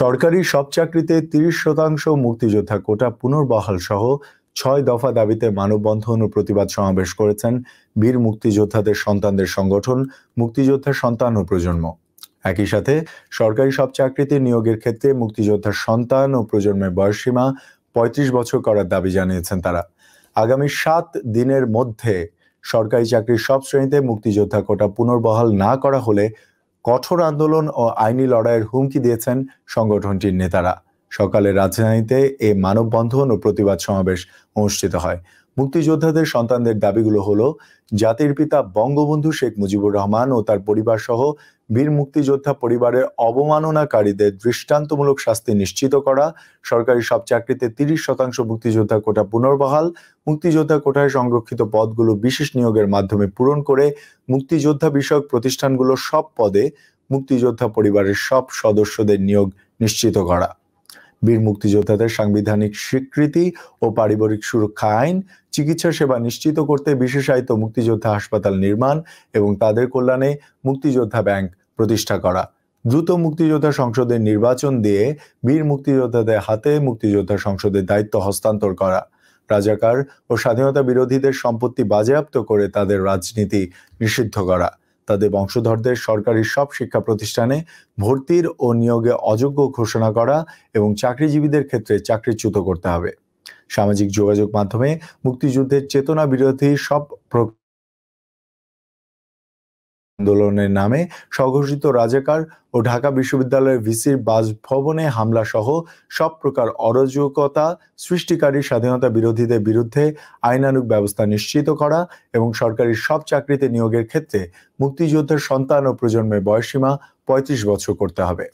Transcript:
সরকারি সব চাকরিতে তিরিশ শতাংশ মুক্তিযোদ্ধা কোটা পুনর্বহাল সহ ছয় দফা দাবিতে মানববন্ধন ও প্রতিবাদ সমাবেশ করেছেন বীর মুক্তিযোদ্ধাদের সন্তানদের সংগঠন মুক্তিযোদ্ধা সন্তান ও প্রজন্ম একই সাথে সরকারি সব চাকরিতে নিয়োগের ক্ষেত্রে মুক্তিযোদ্ধার সন্তান ও প্রজন্মের বয়সসীমা পঁয়ত্রিশ বছর করার দাবি জানিয়েছেন তারা আগামী সাত দিনের মধ্যে সরকারি চাকরির সব শ্রেণীতে মুক্তিযোদ্ধা কোটা পুনর্বহাল না করা হলে কঠোর আন্দোলন ও আইনি লড়াইয়ের হুমকি দিয়েছেন সংগঠনটির নেতারা সকালে রাজধানীতে এ মানববন্ধন ও প্রতিবাদ সমাবেশ অনুষ্ঠিত হয় মুক্তিযোদ্ধাদের সন্তানদের দাবিগুলো হল জাতির পিতা বঙ্গবন্ধু শেখ মুজিবুর রহমান ও তার পরিবার সহ বীর মুক্তিযোদ্ধা পরিবারের অবমাননাকারীদের দৃষ্টান্তমূলক শাস্তি নিশ্চিত করা সরকারি সব চাকরিতে তিরিশ শতাংশ মুক্তিযোদ্ধা কোটা পুনর্বহাল মুক্তিযোদ্ধা কোটায় সংরক্ষিত পদগুলো বিশেষ নিয়োগের মাধ্যমে পূরণ করে মুক্তিযোদ্ধা বিষয়ক প্রতিষ্ঠানগুলো সব পদে মুক্তিযোদ্ধা পরিবারের সব সদস্যদের নিয়োগ নিশ্চিত করা বীর মুক্তিযোদ্ধাদের সাংবিধানিক স্বীকৃতি ও পারিবারিক সুরক্ষা আইন চিকিৎসা সেবা নিশ্চিত করতে বিশেষায়িত মুক্তিযোদ্ধা হাসপাতাল নির্মাণ এবং তাদের কল্যাণে মুক্তিযোদ্ধা ব্যাংক প্রতিষ্ঠা করা দ্রুত মুক্তিযোদ্ধা সংসদের নির্বাচন দিয়ে বীর মুক্তিযোদ্ধাদের হাতে মুক্তিযোদ্ধা সংসদের দায়িত্ব হস্তান্তর করা রাজাকার ও স্বাধীনতা বিরোধীদের সম্পত্তি বাজেয়াপ্ত করে তাদের রাজনীতি নিষিদ্ধ করা তাদের বংশধরদের সরকারি সব শিক্ষা প্রতিষ্ঠানে ভর্তির ও নিয়োগে অযোগ্য ঘোষণা করা এবং চাকরিজীবীদের ক্ষেত্রে চাকরিচ্যুত করতে হবে সামাজিক যোগাযোগ মাধ্যমে মুক্তিযুদ্ধের চেতনা বিরোধী সব আন্দোলনের নামে স্বঘোষিত রাজাকার ও ঢাকা বিশ্ববিদ্যালয়ের ভিসির বাসভবনে সহ সব প্রকার অরাজকতা সৃষ্টিকারী স্বাধীনতা বিরোধীদের বিরুদ্ধে আইনানুগ ব্যবস্থা নিশ্চিত করা এবং সরকারি সব চাকরিতে নিয়োগের ক্ষেত্রে মুক্তিযুদ্ধের সন্তান ও প্রজন্মের বয়সীমা ৩৫ বছর করতে হবে